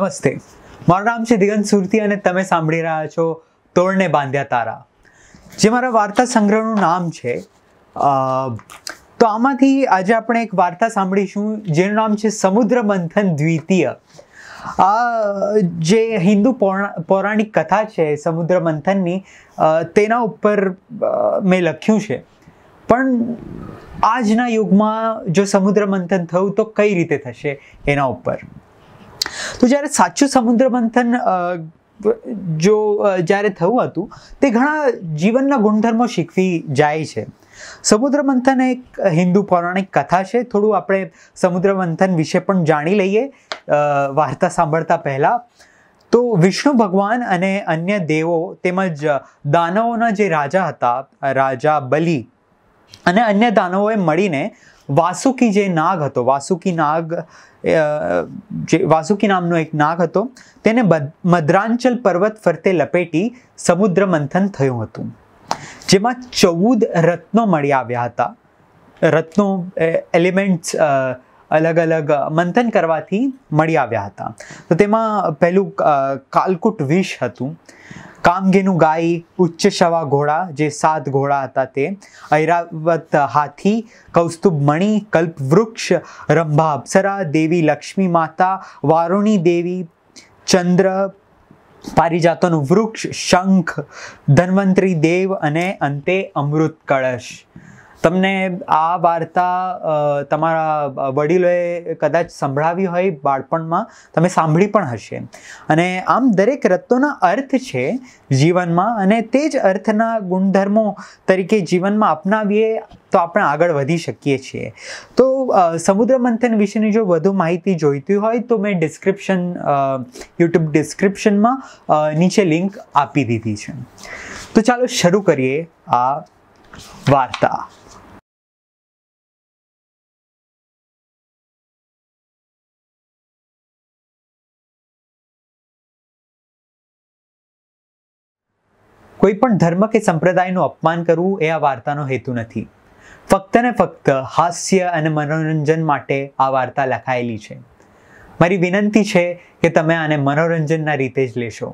નમસ્તે મારું નામ છે દિગંત સુરતી અને તમે સાંભળી રહ્યા છો તોડને બાંધ્યા તારા જે મારા વાર્તા સંગ્રહનું નામ છે તો આમાંથી આજે આપણે એક વાર્તા સાંભળીશું જેનું નામ છે સમુદ્ર મંથન દ્વિતીય આ જે હિન્દુ પૌરાણિક કથા છે સમુદ્ર મંથનની તેના ઉપર મેં લખ્યું છે પણ આજના યુગમાં જો સમુદ્ર મંથન થયું તો કઈ રીતે થશે એના ઉપર તો જ્યારે સાચું સમુદ્ર મંથન જો જ્યારે થયું હતું તે ઘણા જીવનના ગુણધર્મો શીખવી જાય છે સમુદ્ર મંથન એક હિન્દુ પૌરાણિક કથા છે થોડું આપણે સમુદ્ર મંથન વિશે પણ જાણી લઈએ વાર્તા સાંભળતા પહેલાં તો વિષ્ણુ ભગવાન અને અન્ય દેવો તેમજ દાનવોના જે રાજા હતા રાજા બલી અને અન્ય દાનવોએ મળીને વાસુકી જે નાગ હતો વાસુકી નાગ જે વાસુકી નામનો એક નાગ હતો તેને મદ્રાંચલ પર્વત ફરતે લપેટી સમુદ્ર મંથન થયું હતું જેમાં ચૌદ રત્નો મળી આવ્યા હતા રત્નો એલિમેન્ટ્સ અલગ અલગ મંથન કરવાથી મળી આવ્યા હતા તો તેમાં પહેલું કાલકુટ વિષ હતું ગાય ઉચ્ચ શવા ઘોડા જે સાત ઘોડા હતા તે ઐરાવત હાથી કૌસ્તુભ કલ્પ વૃક્ષ રંભા અપ્સરા દેવી લક્ષ્મી માતા વારુણી દેવી ચંદ્ર પારિજાતોનું વૃક્ષ શંખ ધન્વંતરી દેવ અને અંતે અમૃત કળશ તમને આ વાર્તા તમારા વડીલોએ કદાચ સંભળાવી હોય બાળપણમાં તમે સાંભળી પણ હશે અને આમ દરેક રત્નોના અર્થ છે જીવનમાં અને તે જ અર્થના ગુણધર્મો તરીકે જીવનમાં અપનાવીએ તો આપણે આગળ વધી શકીએ છીએ તો સમુદ્ર મંથન વિશેની જો વધુ માહિતી જોઈતી હોય તો મેં ડિસ્ક્રિપ્શન યુટ્યુબ ડિસ્ક્રિપ્શનમાં નીચે લિંક આપી દીધી છે તો ચાલો શરૂ કરીએ આ વાર્તા કોઈ પણ ધર્મ કે સંપ્રદાયનું અપમાન કરવું એ આ વાર્તાનો હેતુ નથી ફક્ત ને ફક્ત હાસ્ય અને મનોરંજન માટે આ વાર્તા લખાયેલી છે મારી વિનંતી છે કે તમે આને મનોરંજનના રીતે જ લેશો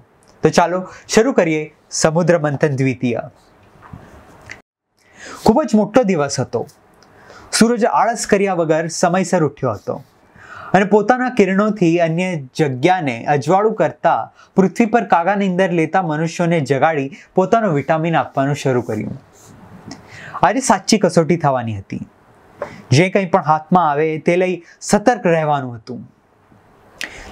તો ચાલો શરૂ કરીએ સમુદ્ર મંથન દ્વિતીય ખૂબ જ મોટો દિવસ હતો સૂરજ આળસ કર્યા વગર સમયસર ઉઠ્યો હતો અને પોતાના કિરણોથી અન્ય જગ્યાને અજવાળું કરતા પૃથ્વી પર કાગાની અંદર લેતા મનુષ્યોને જગાડી પોતાનો વિટામિન આપવાનું શરૂ કર્યું આજે સાચી કસોટી થવાની હતી જે કંઈ પણ હાથમાં આવે તે લઈ સતર્ક રહેવાનું હતું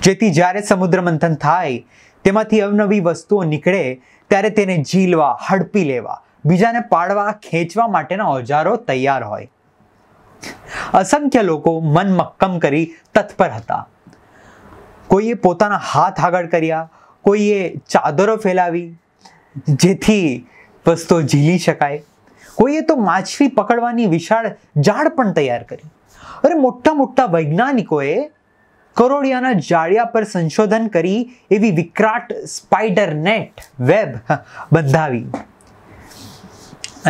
જેથી જ્યારે સમુદ્ર મંથન થાય તેમાંથી અવનવી વસ્તુઓ નીકળે ત્યારે તેને ઝીલવા હડપી લેવા બીજાને પાડવા ખેંચવા માટેના ઓજારો તૈયાર હોય અસંખ્ય લોકો મન મક્કમ કરી તત્પર હતા કોઈએ પોતાના હાથ આગળ કર્યા કોઈએ ચાદરો ફેલાવી જેથી વસ્તુઓ ઝીલી શકાય કોઈએ તો માછલી પકડવાની વિશાળ જાળ પણ તૈયાર કરી અરે મોટા મોટા વૈજ્ઞાનિકોએ કરોડિયાના જાળિયા પર સંશોધન કરી એવી વિકરાટ સ્પાઈડર નેટ વેબ બંધાવી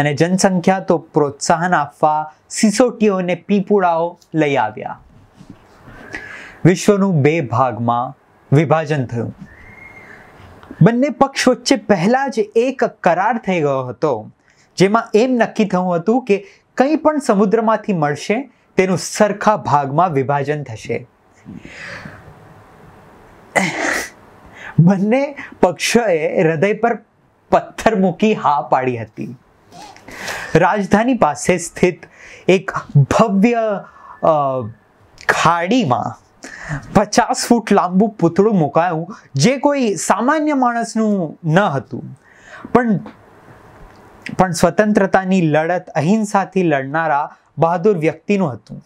અને જનસંખ્યા તો પ્રોત્સાહન આપવા સિસોટીઓને પીપુડાઓ લઈ આવ્યા વિશ્વનું બે ભાગમાં વિભાજન થયું બંને પક્ષ વચ્ચે પહેલા જ એક કરાર થઈ ગયો હતો જેમાં એમ નક્કી થયું હતું કે કંઈ પણ સમુદ્રમાંથી મળશે તેનું સરખા ભાગમાં વિભાજન થશે બંને પક્ષોએ હૃદય પર પથ્થર મૂકી હા પાડી હતી રાજધાની પાસે સ્થિત એક ભવ્ય ખાડીમાં પચાસ ફૂટ લાંબુ પૂતળું મુકાયું જે કોઈ સામાન્ય માણસનું ન હતું પણ પણ સ્વતંત્રતાની લડત અહિંસાથી લડનારા બહાદુર વ્યક્તિનું હતું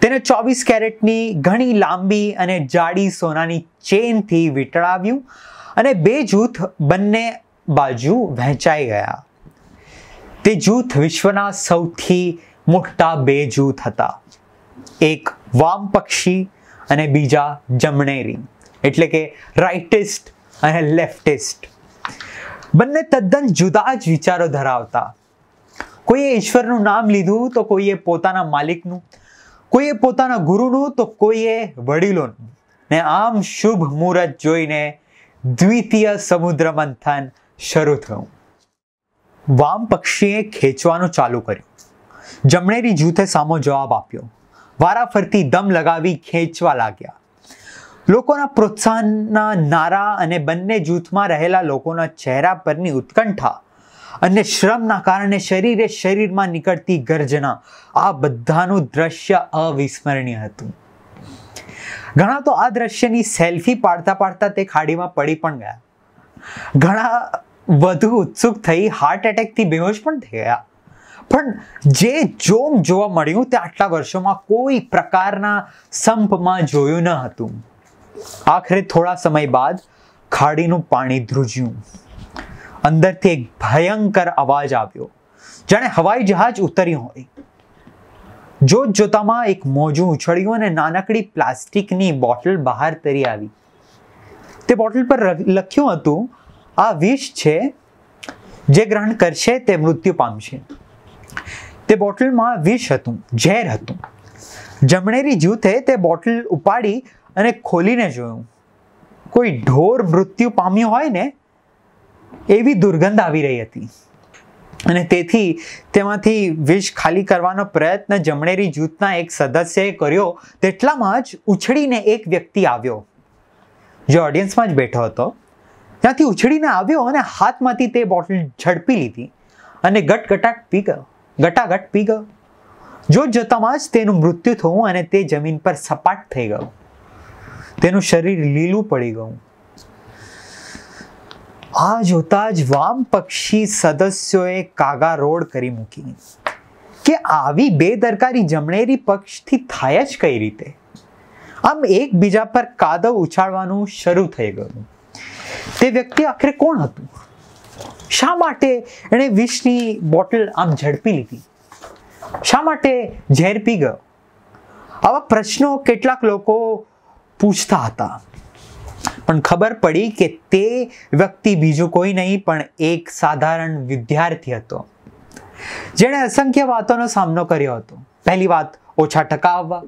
તેને ચોવીસ કેરેટની ઘણી લાંબી અને જાડી સોનાની ચેનથી વીંટળાવ્યું અને બે જૂથ બંને બાજુ વહેંચાઈ ગયા તે જૂથ વિશ્વના સૌથી મોટા બે જૂથ હતા એક વામપક્ષી અને બીજા જમણેરી એટલે કે રાઇટિસ્ટ અને લેફ્ટિસ્ટ બંને તદ્દન જુદા જ વિચારો ધરાવતા કોઈએ ઈશ્વરનું નામ લીધું તો કોઈએ પોતાના માલિકનું કોઈએ પોતાના ગુરુનું તો કોઈએ વડીલોનું ને આમ શુભ મુહૂર્ત જોઈને દ્વિતીય સમુદ્ર મંથન શરૂ થયું વામપક્ષીએ ખેંચવાનું ચાલુ કર્યું જમણેરી જૂથે સામો જવાબ આપ્યો વારાફરતી દમ લગાવી ખેંચવા લાગ્યા લોકોના પ્રોત્સાહનના નારા અને બંને જૂથમાં રહેલા લોકોના ચહેરા પરની ઉત્કંઠા અને શ્રમના કારણે શરીરે શરીરમાં નીકળતી ગર્જના આ બધાનું દ્રશ્ય અવિસ્મરણીય હતું ઘણા તો આ દ્રશ્યની સેલ્ફી પાડતા પાડતા તે ખાડીમાં પડી પણ ગયા ઘણા વધુ ઉત્સુક થઈ હાર્ટ એટેકથી બેહોશ પણ થઈ ગયા પણ જે જોમ જોવા મળ્યું તે આટલા વર્ષોમાં કોઈ પ્રકારના સંપમાં જોયું ન હતું આખરે થોડા સમય બાદ ખાડીનું પાણી ધ્રુજ્યું અંદરથી એક ભયંકર અવાજ આવ્યો જાણે હવાઈ જહાજ ઉતર્યું હોય જોત જોતામાં એક મોજું ઉછળ્યું અને નાનકડી પ્લાસ્ટિકની બોટલ બહાર તરી આવી તે બોટલ પર લખ્યું હતું આ વિષ છે જે ગ્રહણ કરશે તે મૃત્યુ પામશે તે બોટલમાં વિષ હતું ઝેર હતું જમણેરી જૂથે તે બોટલ ઉપાડી અને ખોલીને જોયું કોઈ ઢોર મૃત્યુ પામ્યું હોય ને એવી દુર્ગંધ આવી રહી હતી અને તેથી તેમાંથી વિષ ખાલી કરવાનો પ્રયત્ન જમણેરી જૂથના એક સદસ્યએ કર્યો તેટલામાં જ ઉછળીને એક વ્યક્તિ આવ્યો જે ઓડિયન્સમાં જ બેઠો હતો ત્યાંથી ઉછળીને આવ્યો અને હાથમાંથી તે બોટલ ઝડપી લીધી અને ગટગટાટ પી ગયો ગટાગટ પી ગયો જોત જોતામાં જ તેનું મૃત્યુ થયું અને તે જમીન પર સપાટ થઈ ગયું તેનું શરીર લીલું પડી ગયું આ જોતા જ વામ પક્ષી સદસ્યોએ કાગા રોડ કરી મૂકી કે આવી બેદરકારી જમણેરી પક્ષથી થાય જ કઈ રીતે આમ એકબીજા પર કાદવ ઉછાળવાનું શરૂ થઈ ગયું તે વ્યક્તિ આખરે કોણ હતું શા માટે એણે વિષની બોટલ આમ ઝડપી લીધી શા માટે ઝેર પી ગયો આવા પ્રશ્નો કેટલાક લોકો પૂછતા હતા પણ ખબર પડી કે તે વ્યક્તિ બીજું કોઈ નહીં પણ એક સાધારણ વિદ્યાર્થી હતો જેણે અસંખ્ય વાતોનો સામનો કર્યો હતો પહેલી વાત ઓછા ટકા આવવા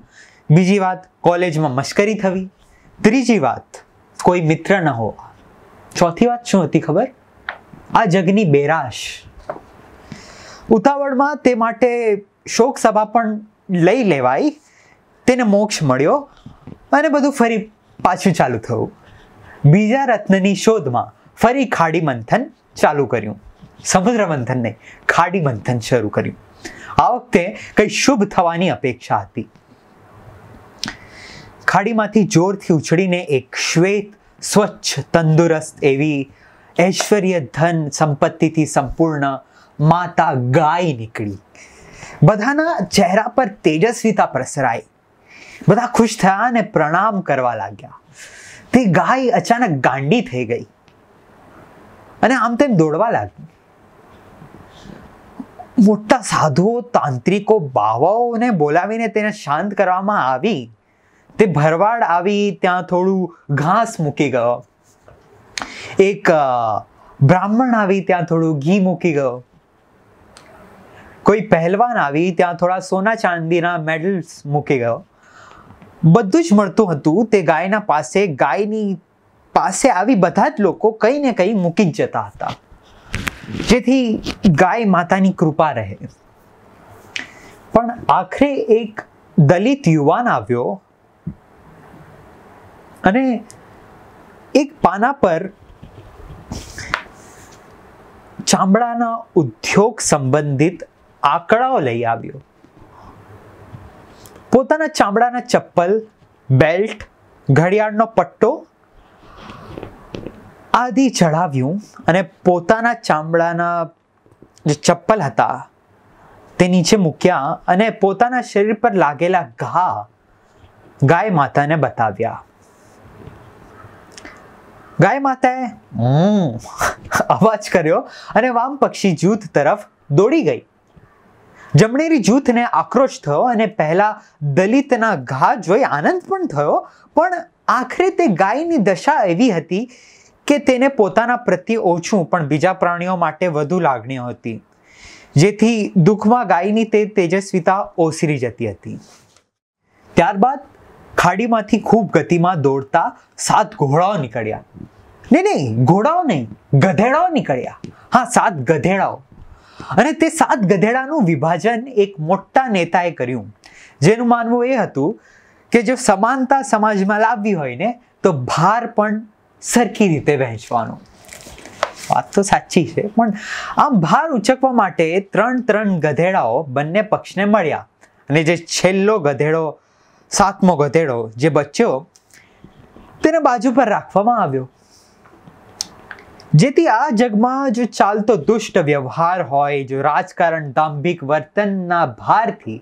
બીજી વાત કોલેજમાં મશ્કરી થવી ત્રીજી વાત કોઈ મિત્ર ન હોવા ચોથી વાત શું હતી ખબર આ જગની બેરાશ ઉતાવળમાં તે માટે શોક સભા પણ લઈ લેવાઈ તેને મોક્ષ મળ્યો અને બધું ફરી પાછું ચાલુ થયું બીજા રત્નની શોધમાં ફરી ખાડી મંથન ચાલુ કર્યું સમુદ્ર મંથન નહીં ખાડી મંથન શરૂ કર્યું આ વખતે કંઈ શુભ થવાની અપેક્ષા હતી ખાડીમાંથી જોરથી ઉછળીને એક શ્વેત સ્વચ્છ તંદુરસ્ત એવી ઐશ્વર્ય ધન સંપત્તિથી સંપૂર્ણ માતા ગાય નીકળી બધાના ચહેરા પર તેજસ્વીતા પ્રસરાઈ બધા ખુશ થયા અને પ્રણામ કરવા લાગ્યા તે ગાય અચાનક ગાંડી થઈ ગઈ અને આમ તેમ દોડવા લાગી મોટા સાધુઓ તાંત્રિકો બાવાઓને બોલાવીને તેને શાંત કરવામાં આવી તે ભરવાડ આવી ત્યાં થોડું ઘાસ મૂકી ગયો એક બ્રાહ્મણ આવી ત્યાં થોડું ઘી મૂકી ગયો કોઈ પહેલવાન આવી ત્યાં થોડા સોના ચાંદીના મેડલ્સ મૂકી ગયો બધું જ મળતું હતું તે ગાયના પાસે ગાયની પાસે આવી બધા જ લોકો કંઈ ને કંઈ મૂકી જ જતા હતા જેથી ગાય માતાની કૃપા રહે પણ આખરે એક દલિત યુવાન આવ્યો અને એક પાના પર ચામડાના ઉદ્યોગ સંબંધિત આંકડાઓ લઈ આવ્યો પોતાના ચામડાના ચપ્પલ બેલ્ટ ઘડિયાળનો પટ્ટો આદિ ચઢાવ્યું અને પોતાના ચામડાના જે ચપ્પલ હતા તે નીચે મૂક્યા અને પોતાના શરીર પર લાગેલા ઘા ગાય માતાને બતાવ્યા ગાય માતાએ અવાજ કર્યો અને વામ પક્ષી જૂથ તરફ દોડી ગઈ જમણેરી જૂથને આક્રોશ થયો અને પહેલા દલિતના ઘા જોઈ આનંદ પણ થયો પણ આખરે તે ગાયની દશા એવી હતી કે તેને પોતાના પ્રત્યે ઓછું પણ બીજા પ્રાણીઓ માટે વધુ લાગણી હતી જેથી દુઃખમાં ગાયની તે તેજસ્વીતા ઓસરી જતી હતી ત્યારબાદ ખાડીમાંથી ખૂબ ગતિમાં દોડતા સાત ઘોડાઓ નીકળ્યા નહીં નહીં ઘોડાઓ નહીં ગધેડાઓ નીકળ્યા હા સાત ગધેડાઓ અને તે સાત ગધેડાનું વિભાજન એક મોટા નેતાએ કર્યું જેનું માનવું એ હતું કે જો સમાનતા સમાજમાં લાવવી હોય ને તો ભાર પણ સરખી રીતે વહેંચવાનો વાત તો સાચી છે પણ આમ ભાર ઉચકવા માટે ત્રણ ત્રણ ગધેડાઓ બંને પક્ષને મળ્યા અને જે છેલ્લો ગધેડો સાતમો ગધેડો જે બચ્યો તેને બાજુ પર રાખવામાં આવ્યો જેથી આ જગમાં જો ચાલતો દુષ્ટ વ્યવહાર હોય જો રાજકારણ દાંભિક વર્તનના ભારથી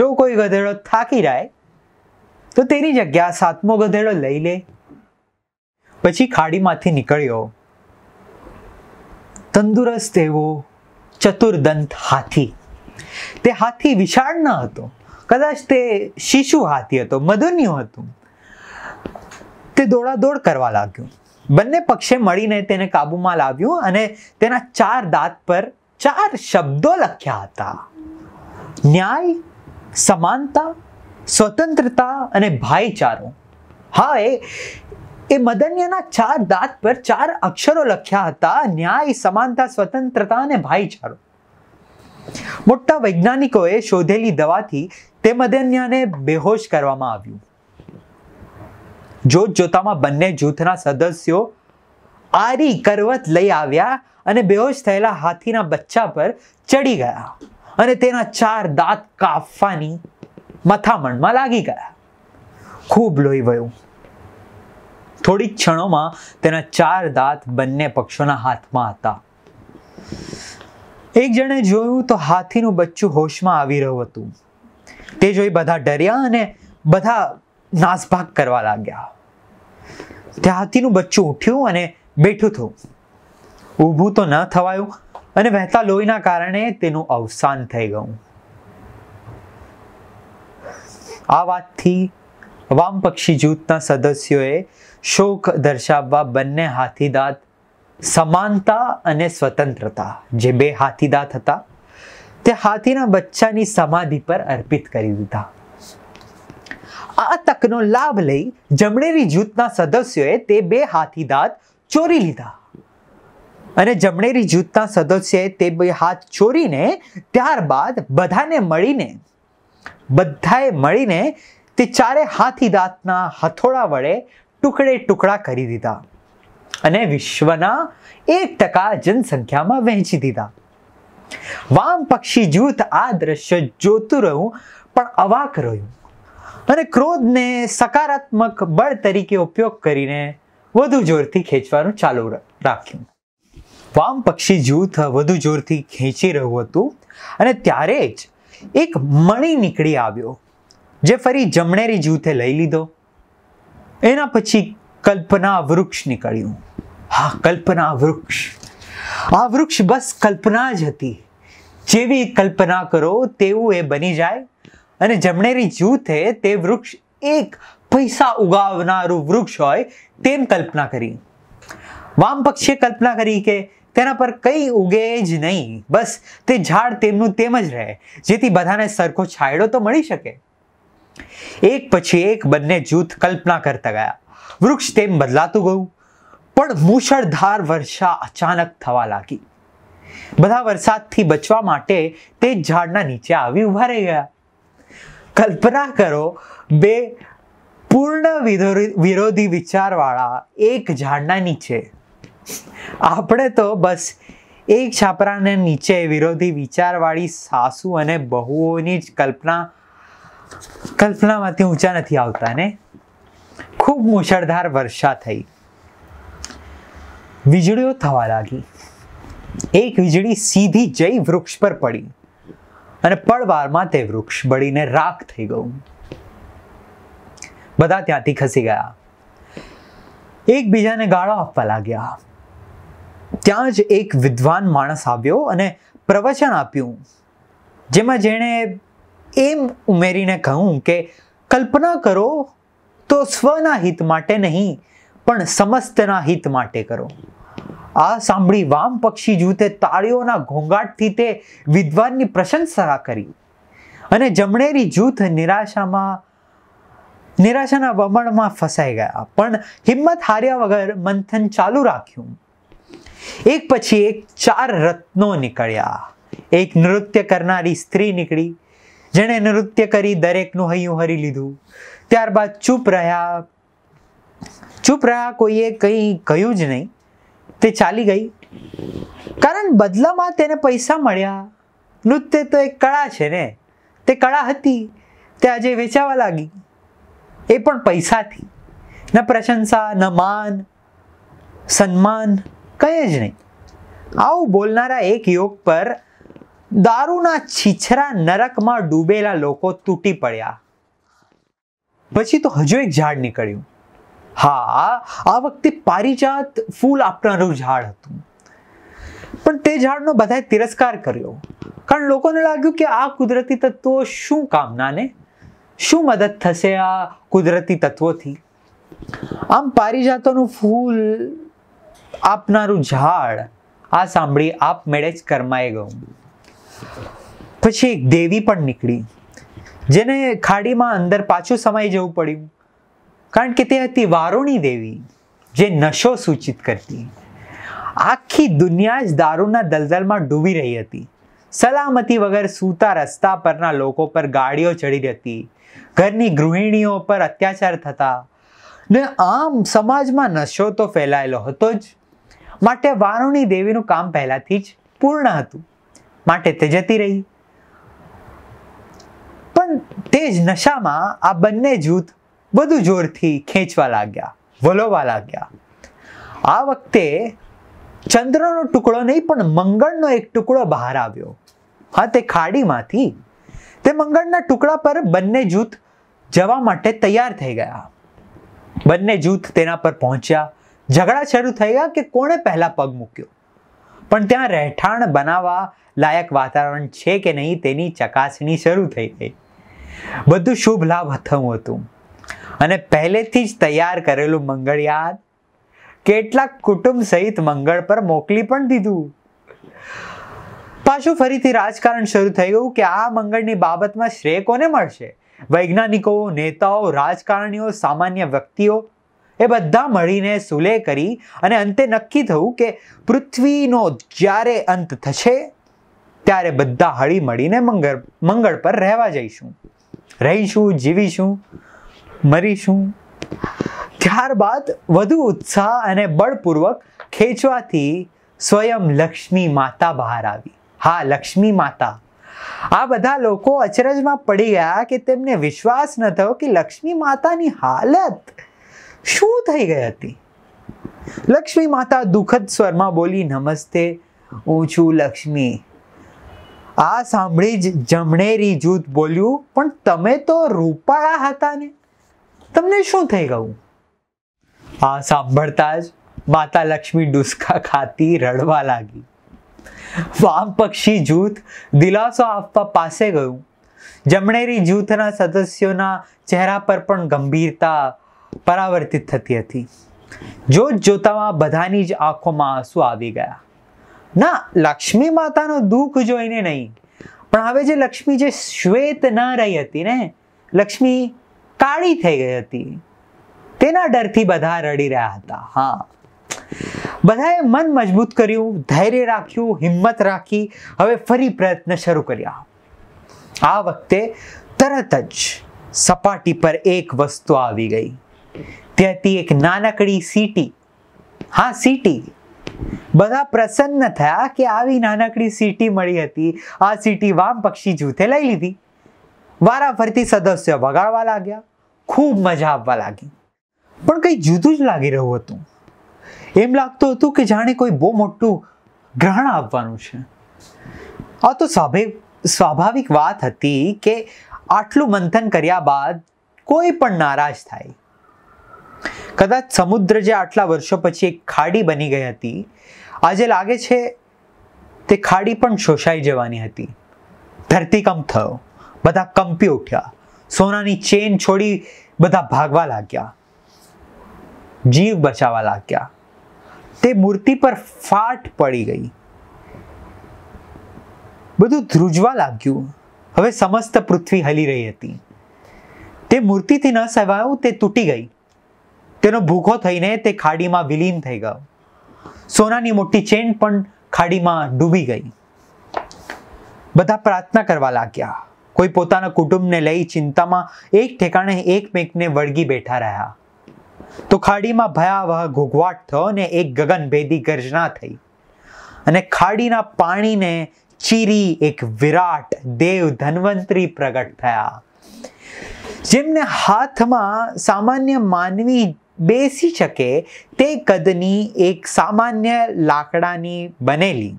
જો કોઈ ગધેડો થાકી જાય તો તેની જગ્યા સાતમો ગધેડો લઈ લે પછી ખાડીમાંથી નીકળ્યો તંદુરસ્ત એવો ચતુર્દંત હાથી તે હાથી વિશાળ ન હતો કદાચ તે શિશુ હાથી હતો મધુન્યું હતું તે દોડાદોડ કરવા લાગ્યું બંને પક્ષે મળીને તેને કાબુમાં લાવ્યું અને તેના ચાર દાંત પર ચાર શબ્દો લખ્યા હતા ન્યાય સમાનતા સ્વતંત્રતા અને ભાઈચારો હા એ એ મદન્યના ચાર દાંત પર ચાર અક્ષરો લખ્યા હતા ન્યાય સમાનતા સ્વતંત્રતા અને ભાઈચારો મોટા વૈજ્ઞાનિકોએ શોધેલી દવાથી તે મદન્યાને બેહોશ કરવામાં આવ્યું જોત જોતામાં બંને જૂથના સદસ્યો આરી કરવત લઈ આવ્યા અને બેહોશ થયેલા હાથીના બચ્ચા પર ચડી ગયા અને તેના ચાર દાંત કાફવાની મથામણમાં લાગી ગયા ખૂબ લોહી વયું થોડીક ક્ષણોમાં તેના ચાર દાંત બંને પક્ષોના હાથમાં હતા એક જણે જોયું તો હાથીનું બચ્ચું હોશમાં આવી રહ્યું હતું તે જોઈ બધા ડર્યા અને બધા નાસભાગ કરવા લાગ્યા ત્યાં હાથીનું બચ્ચું ઉઠ્યું અને બેઠું થયું ઊભું તો ન થવાયું અને વહેતા લોહીના કારણે તેનું અવસાન થઈ ગયું આ વાતથી વામપક્ષી જૂથના સદસ્યોએ શોક દર્શાવવા બંને હાથીદાંત સમાનતા અને સ્વતંત્રતા જે બે હાથીદાંત હતા તે હાથીના બચ્ચાની સમાધિ પર અર્પિત કરી દીધા આ તકનો લાભ લઈ જમણેરી જૂથના સદસ્યોએ તે બે હાથી દાંત ચોરી લીધા અને જમણેરી જૂથના સદસ્યએ તે બે હાથ ચોરીને ત્યારબાદ બધાને મળીને બધાએ મળીને તે ચારે હાથી દાંતના હથોડા વડે ટુકડે ટુકડા કરી દીધા અને વિશ્વના એક ટકા જનસંખ્યામાં વહેંચી દીધા વામ પક્ષી જૂથ આ દ્રશ્ય જોતું રહ્યું પણ અવાક રહ્યું અને ક્રોધને સકારાત્મક બળ તરીકે ઉપયોગ કરીને વધુ જોરથી ખેંચવાનું ચાલુ રાખ્યું વામ પક્ષી જૂથ વધુ જોરથી ખેંચી રહ્યું હતું અને ત્યારે જ એક મણી નીકળી આવ્યો જે ફરી જમણેરી જૂથે લઈ લીધો એના પછી કલ્પના વૃક્ષ નીકળ્યું હા કલ્પના વૃક્ષ આ વૃક્ષ બસ કલ્પના જ હતી જેવી કલ્પના કરો તેવું એ બની જાય અને જમણેરી જૂથે તે વૃક્ષ એક પૈસા ઉગાવનારું વૃક્ષ હોય તેમ કલ્પના કરી વામ પક્ષીએ કલ્પના કરી કે તેના પર કંઈ ઉગે જ નહીં બસ તે ઝાડ તેમનું તેમ જ રહે જેથી બધાને સરખો છાંયડો તો મળી શકે એક પછી એક બંને જૂથ કલ્પના કરતા ગયા વૃક્ષ તેમ બદલાતું ગયું પણ મૂશળધાર વર્ષા અચાનક થવા લાગી બધા વરસાદથી બચવા માટે તે ઝાડના નીચે આવી ઊભા રહી ગયા કલ્પના કરો બે પૂર્ણ વિરોધી વિચારવાળા એક ઝાડના નીચે આપણે તો બસ એક છાપરાને નીચે વિરોધી વિચારવાળી સાસુ અને બહુઓની જ કલ્પના કલ્પનામાંથી ઊંચા નથી આવતા ને ખૂબ મુશળધાર વર્ષા થઈ વીજળીઓ થવા લાગી એક વીજળી સીધી જઈ વૃક્ષ પર પડી અને પળવારમાં તે વૃક્ષ બળીને રાખ થઈ ગયું બધા ત્યાંથી ખસી ગયા એકબીજાને ગાળો આપવા લાગ્યા ત્યાં જ એક વિદ્વાન માણસ આવ્યો અને પ્રવચન આપ્યું જેમાં જેણે એમ ઉમેરીને કહ્યું કે કલ્પના કરો તો સ્વના હિત માટે નહીં પણ સમસ્તના હિત માટે કરો આ સાંભળી વામ પક્ષી જૂથે તાળીઓના ઘોંઘાટથી તે વિદ્વાનની પ્રશંસા કરી અને જમણેરી જૂથ નિરાશામાં નિરાશાના વમણમાં ફસાઈ ગયા પણ હિંમત હાર્યા વગર મંથન ચાલુ રાખ્યું એક પછી એક ચાર રત્નો નીકળ્યા એક નૃત્ય કરનારી સ્ત્રી નીકળી જેણે નૃત્ય કરી દરેકનું હૈયું હરી લીધું ત્યારબાદ ચૂપ રહ્યા ચૂપ રહ્યા કોઈએ કંઈ કહ્યું જ નહીં તે ચાલી ગઈ કારણ બદલામાં તેને પૈસા મળ્યા નૃત્ય તો એક કળા છે ને તે કળા હતી તે આજે વેચાવા લાગી એ પણ પૈસાથી ન પ્રશંસા ન માન સન્માન કંઈ જ નહીં આવું બોલનારા એક યોગ પર દારૂના છીછરા નરકમાં ડૂબેલા લોકો તૂટી પડ્યા પછી તો હજુ એક ઝાડ નીકળ્યું હા આ વખતે પારિજાત ફૂલ આપનારું ઝાડ હતું પણ તે ઝાડનો બધાએ તિરસ્કાર કર્યો કારણ લોકોને લાગ્યું કે આ કુદરતી તત્વો શું કામનાને શું મદદ થશે આ કુદરતી તત્વોથી આમ પારિજાતોનું ફૂલ આપનારું ઝાડ આ સાંભળી આપ મેળે જ કરમાઈ ગયું પછી એક દેવી પણ નીકળી જેને ખાડીમાં અંદર પાછું સમાઈ જવું પડ્યું કારણ કે તે હતી વારુણી દેવી જે નશો સૂચિત કરતી આખી દુનિયા જ દારૂના દલદલમાં ડૂબી રહી હતી સલામતી વગર સૂતા રસ્તા પરના લોકો પર ગાડીઓ ચડી હતી ઘરની ગૃહિણીઓ પર અત્યાચાર થતા ને આમ સમાજમાં નશો તો ફેલાયેલો હતો જ માટે વારુણી દેવીનું કામ પહેલાંથી જ પૂર્ણ હતું માટે તે જતી રહી પણ તે જ નશામાં આ બંને જૂથ વધુ જોરથી ખેંચવા લાગ્યા વલોવા લાગ્યા આ વખતે ચંદ્રનો ટુકડો નહીં પણ મંગળનો એક ટુકડો બહાર આવ્યો હા તે ખાડીમાંથી તે મંગળના ટુકડા પર બંને જૂથ જવા માટે તૈયાર થઈ ગયા બંને જૂથ તેના પર પહોંચ્યા ઝઘડા શરૂ થઈ ગયા કે કોણે પહેલા પગ મૂક્યો પણ ત્યાં રહેઠાણ બનાવવા લાયક વાતાવરણ છે કે નહીં તેની ચકાસણી શરૂ થઈ ગઈ બધું શુભ લાભ થયું હતું અને પહેલેથી જ તૈયાર કરેલું મંગળયાદ કેટલાક કુટુંબ સહિત મંગળ પર મોકલી પણ દીધું પાછું ફરીથી રાજકારણ શરૂ થઈ ગયું કે આ મંગળની બાબતમાં શ્રેય કોને મળશે વૈજ્ઞાનિકો નેતાઓ રાજકારણીઓ સામાન્ય વ્યક્તિઓ એ બધા મળીને સુલે કરી અને અંતે નક્કી થયું કે પૃથ્વીનો જ્યારે અંત થશે ત્યારે બધા હળી મળીને મંગળ મંગળ પર રહેવા જઈશું રહીશું જીવીશું મરીશું ત્યારબાદ વધુ ઉત્સાહ અને બળપૂર્વક ખેંચવાથી સ્વયં લક્ષ્મી માતા બહાર આવી હા લક્ષ્મી માતા આ બધા લોકો અચરજમાં પડી ગયા કે તેમને વિશ્વાસ ન થયો કે લક્ષ્મી માતાની હાલત શું થઈ ગઈ હતી લક્ષ્મી માતા દુઃખદ સ્વરમાં બોલી નમસ્તે હું છું લક્ષ્મી આ સાંભળી જ જમણેરી જૂથ બોલ્યું પણ તમે તો રૂપાળા હતા ને તમને શું થઈ ગયું આ સાંભળતા જ માતા લક્ષ્મી ડુસકા ખાતી રડવા લાગી વામ પક્ષી જૂથ દિલાસો આપવા પાસે ગયું જમણેરી જૂથના સદસ્યોના ચહેરા પર પણ ગંભીરતા પરાવર્તિત થતી હતી જોત જોતામાં બધાની જ આંખોમાં આંસુ આવી ગયા ના લક્ષ્મી માતાનો દુઃખ જોઈને નહીં પણ હવે જે લક્ષ્મી જે શ્વેત ના રહી હતી ને લક્ષ્મી કાળી થઈ ગઈ હતી તેના ડરથી બધા રડી રહ્યા હતા હા બધાએ મન મજબૂત કર્યું ધૈર્ય રાખ્યું હિંમત રાખી હવે ફરી પ્રયત્ન શરૂ કર્યા આ વખતે તરત જ સપાટી પર એક વસ્તુ આવી ગઈ તે હતી એક નાનકડી સીટી હા સીટી બધા પ્રસન્ન થયા કે આવી નાનકડી સીટી મળી હતી આ સીટી વામ પક્ષી જૂથે લઈ લીધી વારાફરતી સદસ્ય વગાડવા લાગ્યા ખૂબ મજા આવવા લાગી પણ કંઈ જુદું જ લાગી રહ્યું હતું એમ લાગતું હતું કે જાણે કોઈ બહુ મોટું ગ્રહણ આવવાનું છે આ તો સ્વાભાવિક વાત હતી કે આટલું મંથન કર્યા બાદ કોઈ પણ નારાજ થાય કદાચ સમુદ્ર જે આટલા વર્ષો પછી એક ખાડી બની ગઈ હતી આજે લાગે છે તે ખાડી પણ શોષાઈ જવાની હતી ધરતીકંપ થયો બધા કંપી ઉઠ્યા સોનાની ચેન છોડી બધા ભાગવા લાગ્યા જીવ બચાવવા લાગ્યા તે મૂર્તિ પર ફાટ પડી ગઈ બધું ધ્રુજવા લાગ્યું હવે સમસ્ત પૃથ્વી હલી રહી હતી તે મૂર્તિથી ન સહેવાયું તે તૂટી ગઈ તેનો ભૂખો થઈને તે ખાડીમાં વિલીન થઈ ગયો સોનાની મોટી ચેન પણ ખાડીમાં ડૂબી ગઈ બધા પ્રાર્થના કરવા લાગ્યા કોઈ પોતાના કુટુંબને લઈ ચિંતામાં એક ઠેકાણે એકમેકને વળગી બેઠા રહ્યા તો ખાડીમાં ભયાવહ ઘૂઘવાટ થયો ને એક ગગનભેદી ગર્જના થઈ અને ખાડીના પાણીને ચીરી એક વિરાટ દેવ ધન્વંતરી પ્રગટ થયા જેમને હાથમાં સામાન્ય માનવી બેસી શકે તે કદની એક સામાન્ય લાકડાની બનેલી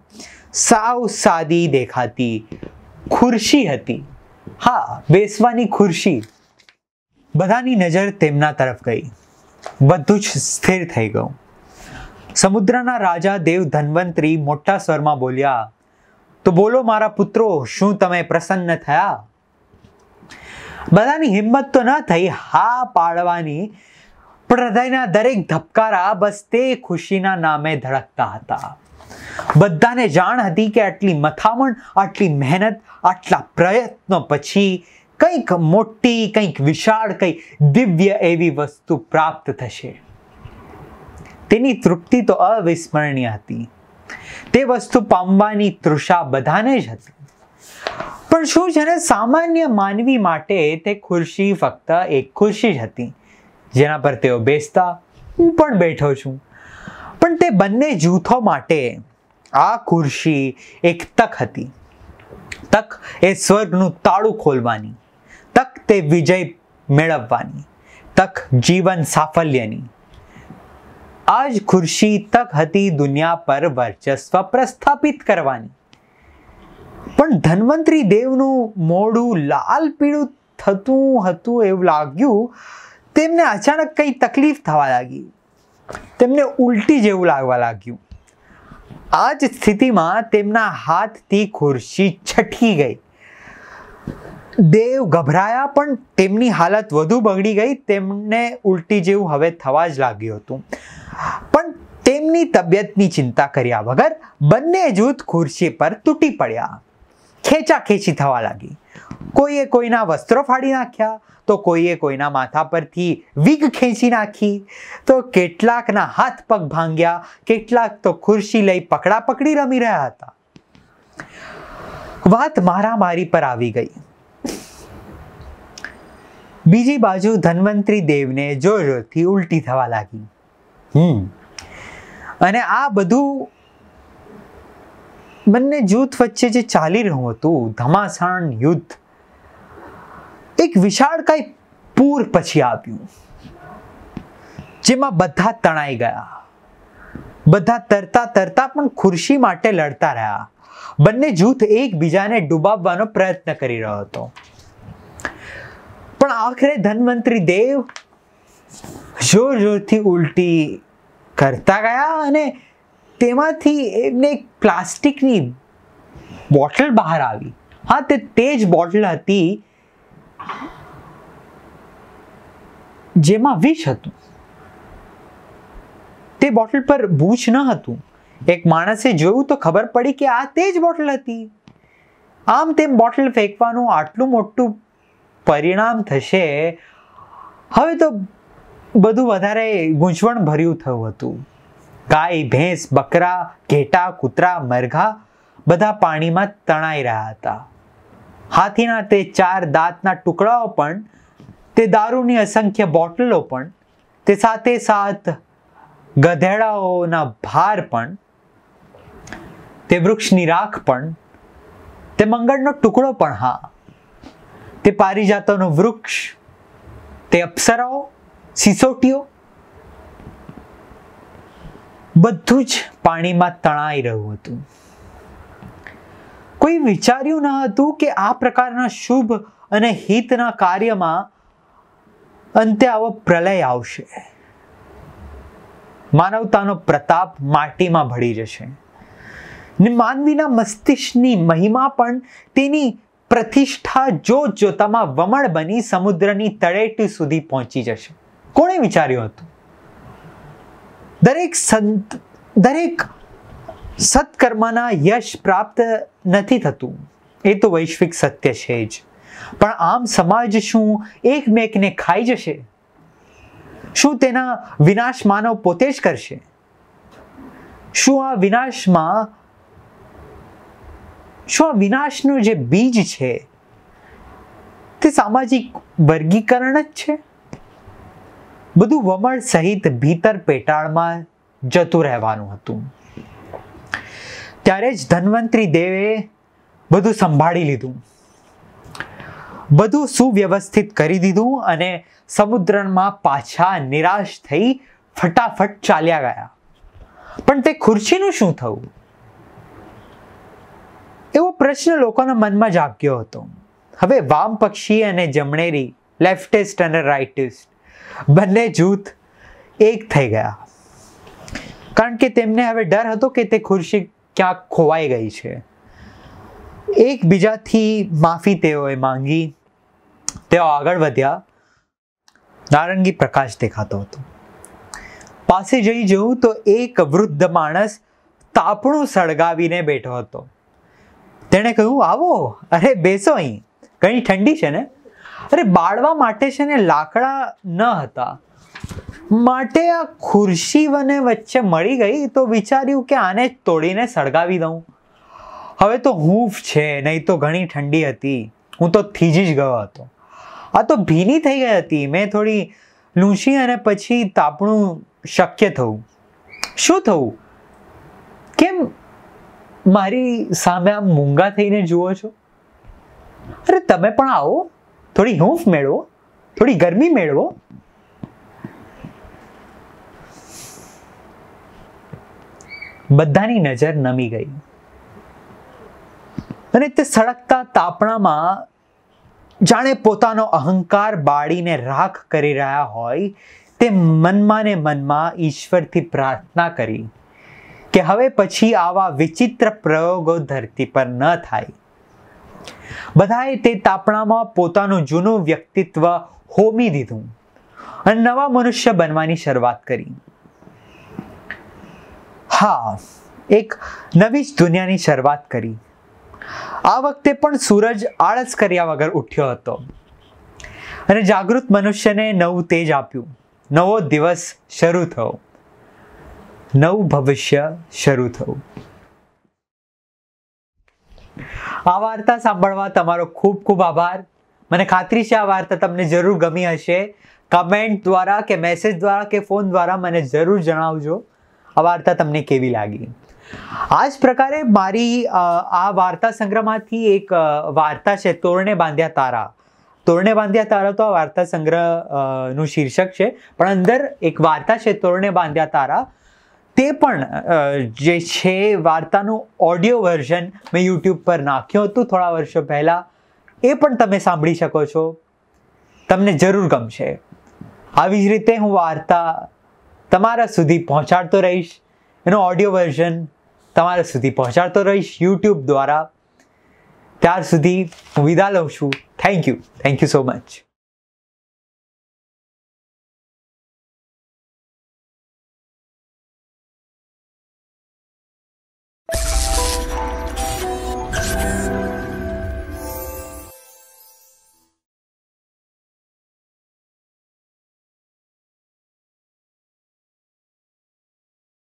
સાવ સાદી દેખાતી ખુરશી હતી હા બેસવાની ખુરશી બધાની નજર તેમના તરફ ગઈ બધું જ સ્થિર થઈ ગયું સમુદ્રના રાજા દેવ ધન્વંતરી મોટા સ્વરમાં બોલ્યા તો બોલો મારા પુત્રો શું તમે પ્રસન્ન થયા બધાની હિંમત તો ન થઈ હા પાડવાની પણ હૃદયના દરેક ધબકારા બસ તે ખુશીના નામે ધડકતા હતા બધાને જાણ હતી કે આટલી મથામણ આટલી મહેનત આટલા પ્રયત્નો પછી કંઈક મોટી કંઈક વિશાળ કંઈક દિવ્ય એવી વસ્તુ પ્રાપ્ત થશે તેની તૃપ્તિ તો અવિસ્મરણીય હતી તે વસ્તુ પામવાની તૃષા બધાને જ હતી પણ શું છે ને સામાન્ય માનવી માટે તે ખુરશી ફક્ત એક ખુરશી જ હતી જેના પર તેઓ બેસતા હું પણ બેઠો છું પણ તે બંને જૂથો માટે આ ખુરશી એક તક હતી તક એ સ્વર્ગનું તાળું ખોલવાની તક તે વિજય મેળવવાની તક જીવન સાફલ્યની આ જ ખુરશી તક હતી દુનિયા પર વર્ચસ્વ પ્રસ્થાપિત કરવાની પણ ધન્વંતરી દેવનું મોડું લાલ પીળું થતું હતું એવું લાગ્યું તેમને અચાનક કંઈ તકલીફ થવા લાગી તેમને ઉલટી જેવું લાગવા લાગ્યું આ જ સ્થિતિમાં તેમના હાથથી ખુરશી છઠી ગઈ દેવ ગભરાયા પણ તેમની હાલત વધુ બગડી ગઈ તેમને ઉલટી જેવું હવે થવા જ લાગ્યું હતું પણ તેમની તબિયતની ચિંતા કર્યા વગર બંને જૂથ ખુરશી પર તૂટી પડ્યા ખેંચા ખેંચી થવા લાગી કોઈએ કોઈના વસ્ત્રો ફાડી નાખ્યા તો કોઈએ કોઈના માથા પરથી વીગ ખેંચી નાખી તો કેટલાકના હાથ પગ ભાંગ્યા કેટલાક તો ખુરશી લઈ પકડા પકડી રમી રહ્યા હતા વાત મારામારી પર આવી ગઈ બીજી બાજુ ધન્વંતરી દેવને જોરથી ઉલટી થવા લાગી હમ અને આ બધું બંને જૂથ વચ્ચે જે ચાલી રહ્યું હતું ધમાસાણ યુદ્ધ એક વિશાળકાય પૂર પછી આવ્યું જેમાં બધા તણાઈ ગયા બધા તરતા તરતા પણ ખુરશી માટે લડતા રહ્યા બંને જૂથ એકબીજાને ડૂબાવવાનો પ્રયત્ન કરી રહ્યો હતો પણ આખરે ધન્વંતરી દેવ જોર જોરથી ઉલટી કરતા ગયા અને તેમાંથી એમને એક પ્લાસ્ટિકની બોટલ બહાર આવી હા તે તે જ બોટલ હતી જેમાં વિષ હતું તે બોટલ પર બૂચ ન હતું એક માણસે જોયું તો ખબર પડી કે આ તે જ બોટલ હતી આમ તેમ બોટલ ફેંકવાનું આટલું મોટું પરિણામ થશે હવે તો બધું વધારે ગૂંચવણ ભર્યું થયું હતું ગાય ભેંસ બકરા ઘેટા કૂતરા મરઘા બધા પાણીમાં તણાઈ રહ્યા હતા હાથીના તે ચાર દાંતના ટુકડાઓ પણ તે દારૂની અસંખ્ય બોટલો પણ તે સાથે સાથ ગધેડાઓના ભાર પણ તે વૃક્ષની રાખ પણ તે મંગળનો ટુકડો પણ હા તે પારિજાતોનું વૃક્ષ તે અપ્સરાઓ સિસોટીઓ બધું જ પાણીમાં તણાઈ રહ્યું હતું કોઈ વિચાર્યું ન હતું કે આ પ્રકારના શુભ અને હિતના કાર્યમાં અંતે આવો પ્રલય આવશે માનવતાનો પ્રતાપ માટીમાં ભળી જશે ને માનવીના મસ્તિષ્કની મહિમા પણ તેની પ્રતિષ્ઠા જો જોતામાં વમણ બની સમુદ્રની તળેટી સુધી પહોંચી જશે કોણે વિચાર્યું હતું દરેક સંત દરેક સત્કર્મના યશ પ્રાપ્ત નથી થતું એ તો વૈશ્વિક સત્ય છે જ પણ આમ સમાજ શું એકમેકને ખાઈ જશે શું તેના વિનાશ માનવ પોતે જ કરશે શું આ વિનાશમાં શું આ વિનાશનું જે બીજ છે તે સામાજિક વર્ગીકરણ જ છે બધું વમળ સહિત ભીતર પેટાળમાં જતું રહેવાનું હતું ત્યારે જ ધન્વંતરી દેવે બધું સંભાળી લીધું બધું સુવ્યવસ્થિત કરી દીધું અને સમુદ્રમાં પાછા નિરાશ થઈ ફટાફટ ચાલ્યા ગયા પણ તે ખુરશીનું શું થયું એવો પ્રશ્ન લોકોના મનમાં જાગ્યો હતો હવે વામ પક્ષી અને જમણેરી લેફ્ટિસ્ટ અને રાઇટિસ્ટ બંને જૂથ એક થઈ ગયા કારણ કે તેમને હવે ડર હતો કે તે ખુરશી ક્યાંક ખોવાઈ ગઈ છે એકબીજાથી માફી તેઓએ માંગી તેઓ આગળ વધ્યા નારંગી પ્રકાશ દેખાતો હતો પાસે જઈ જવું તો એક વૃદ્ધ માણસ તાપણું સળગાવીને બેઠો હતો તેણે કહ્યું આવો અરે બેસો અહીં ઘણી ઠંડી છે ને અરે બાળવા માટે છે ને લાકડા ન હતા માટે આ ખુરશી મને વચ્ચે મળી ગઈ તો વિચાર્યું કે આને તોડીને સળગાવી દઉં હવે તો હૂંફ છે નહીં તો ઘણી ઠંડી હતી હું તો થીજી જ ગયો હતો આ તો ભીની થઈ ગઈ હતી મેં થોડી લૂંછી અને પછી તાપણું શક્ય થવું શું થવું કેમ મારી સામે આમ મૂંગા થઈને જુઓ છો અરે તમે પણ આવો થોડી હૂંફ મેળવો થોડી ગરમી મેળવો બધાની નજર નમી ગઈ અને તે સળગતા તાપણામાં જાણે પોતાનો અહંકાર બાળીને રાખ કરી રહ્યા હોય તે મનમાં ને મનમાં ઈશ્વરથી પ્રાર્થના કરી કે હવે પછી આવા વિચિત્ર પ્રયોગો ધરતી પર ન થાય બધાએ તે તાપણામાં પોતાનું જૂનું વ્યક્તિત્વ હોમી દીધું અને નવા મનુષ્ય બનવાની શરૂઆત કરી હા એક નવી જ દુનિયાની શરૂઆત કરી આ વખતે પણ સૂરજ આળસ કર્યા વગર ઉઠ્યો હતો અને જાગૃત મનુષ્યને નવું તેજ આપ્યું નવો દિવસ શરૂ થયો નવું ભવિષ્ય શરૂ થયું આ વાર્તા સાંભળવા તમારો ખૂબ ખૂબ આભાર મને ખાતરી છે આ વાર્તા તમને જરૂર ગમી હશે કમેન્ટ દ્વારા કે મેસેજ દ્વારા કે ફોન દ્વારા મને જરૂર જણાવજો આ વાર્તા તમને કેવી લાગી આ જ પ્રકારે મારી આ વાર્તા સંગ્રહમાંથી એક વાર્તા છે તોરણે બાંધ્યા તારા તોરણે બાંધ્યા તારા તો આ વાર્તા સંગ્રહ નું શીર્ષક છે પણ અંદર એક વાર્તા છે તોરણે બાંધ્યા તારા તે પણ જે છે વાર્તાનું ઓડિયો વર્ઝન મેં યુટ્યુબ પર નાખ્યું હતું થોડા વર્ષો પહેલાં એ પણ તમે સાંભળી શકો છો તમને જરૂર ગમશે આવી જ રીતે હું વાર્તા તમારા સુધી પહોંચાડતો રહીશ એનો ઓડિયો વર્ઝન તમારા સુધી પહોંચાડતો રહીશ યુટ્યુબ દ્વારા ત્યાર સુધી હું વિદા લઉં છું thank you thank you so much